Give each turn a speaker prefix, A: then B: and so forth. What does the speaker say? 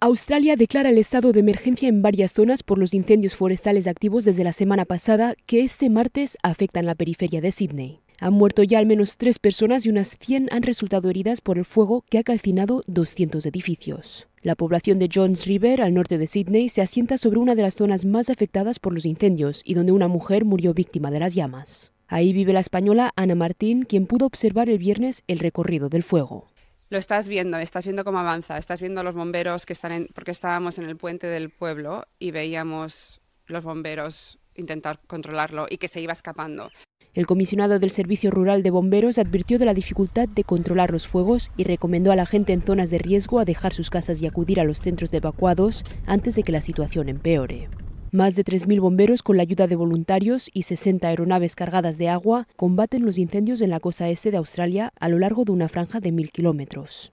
A: Australia declara el estado de emergencia en varias zonas por los incendios forestales activos desde la semana pasada que este martes afectan la periferia de Sydney. Han muerto ya al menos tres personas y unas 100 han resultado heridas por el fuego que ha calcinado 200 edificios. La población de Jones River, al norte de Sydney, se asienta sobre una de las zonas más afectadas por los incendios y donde una mujer murió víctima de las llamas. Ahí vive la española Ana Martín, quien pudo observar el viernes el recorrido del fuego
B: lo estás viendo, estás viendo cómo avanza, estás viendo los bomberos que están en, porque estábamos en el puente del pueblo y veíamos los bomberos intentar controlarlo y que se iba escapando. El
A: comisionado del Servicio Rural de Bomberos advirtió de la dificultad de controlar los fuegos y recomendó a la gente en zonas de riesgo a dejar sus casas y acudir a los centros de evacuados antes de que la situación empeore. Más de 3.000 bomberos con la ayuda de voluntarios y 60 aeronaves cargadas de agua combaten los incendios en la costa este de Australia a lo largo de una franja de 1.000 kilómetros.